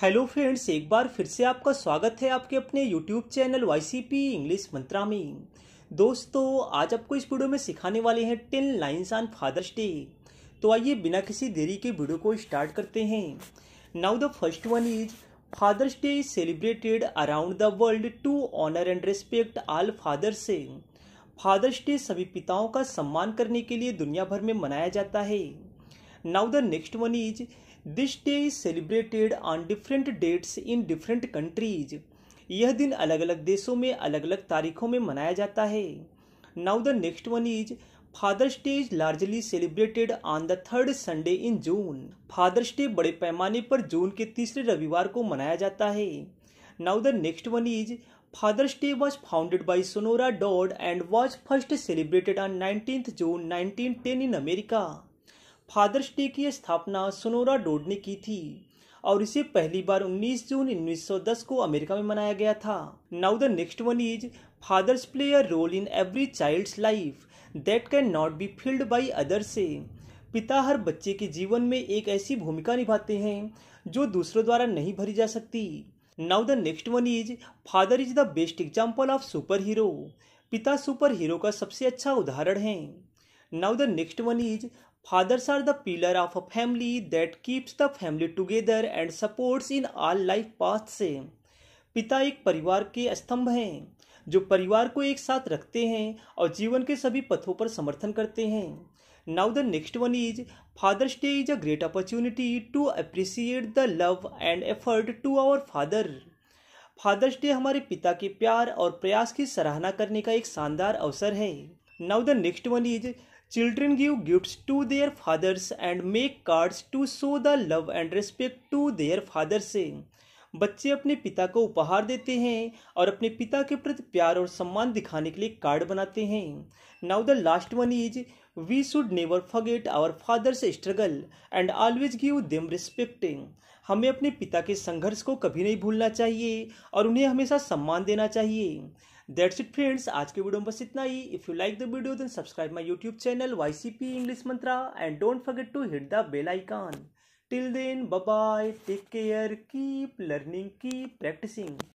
Hello friends एक बार फिर से आपका स्वागत है आपके अपने YouTube channel Y C P English Mantra में दोस्तों आज आपको इस वीडियो में सिखाने वाले हैं ten lines on father's day तो आइए बिना किसी देरी के वीडियो को स्टार्ट करते हैं now the first one is father's day is celebrated around the world to honour and respect all fathers father's day सभी पिताओं का सम्मान करने के लिए दुनिया भर में मनाया जाता है now the next one is this day is celebrated on different dates in different countries यह दिन अलग अलग देशों में अलग अलग तारीखों में मनाया जाता है now the next one is father's day is largely celebrated on the third Sunday in June father's day बड़े पैमाने पर जून के तीसरे रविवार को मनाया जाता है now the next one is father's day was founded by Sonora Dodd and was first celebrated on nineteen June nineteen ten in America father's day की स्थापना सुनोरा डोड ने की थी और इसे पहली बार 19 जून 1910 को अमेरिका में मनाया गया था now the next one is fathers play a role in every child's life that can not be filled by other से पिता हर बच्चे के जीवन में एक ऐसी भूमिका निभाते हैं जो दूसरों द्वारा नहीं भरी जा सकती now the next one is father is the best example of super hero पिता सुपर हीरो का सबसे अच्छा उदाहरण है now the next one is fathers are the pillar of a family that keeps the family together and supports in in life path से पिता एक परिवार के स्तंभ हैं जो परिवार को एक साथ रखते हैं और जीवन के सभी पथों पर समर्थन करते हैं now the next one is father's day is a great opportunity to appreciate the love and effort to our father father's day हमारे पिता के प्यार और प्रयास की सराहना करने का एक शानदार अवसर है now the next one is Children give gifts to their fathers and make cards to show the love and respect to their fathers. बच्चे अपने पिता को उपहार देते हैं और अपने पिता के प्रति प्यार और सम्मान दिखाने के लिए कार्ड बनाते हैं now the last one is we should never forget our father's struggle and always give them respecting हमें अपने पिता के संघर्ष को कभी नहीं भूलना चाहिए और उन्हें हमेशा सम्मान देना चाहिए दैट्स इट फ्रेंड्स आज के वीडियो में बस इतना ही if you like the video then subscribe my YouTube channel Y C P English Mantra and don't forget to hit the bell icon till then bye take care keep learning keep practising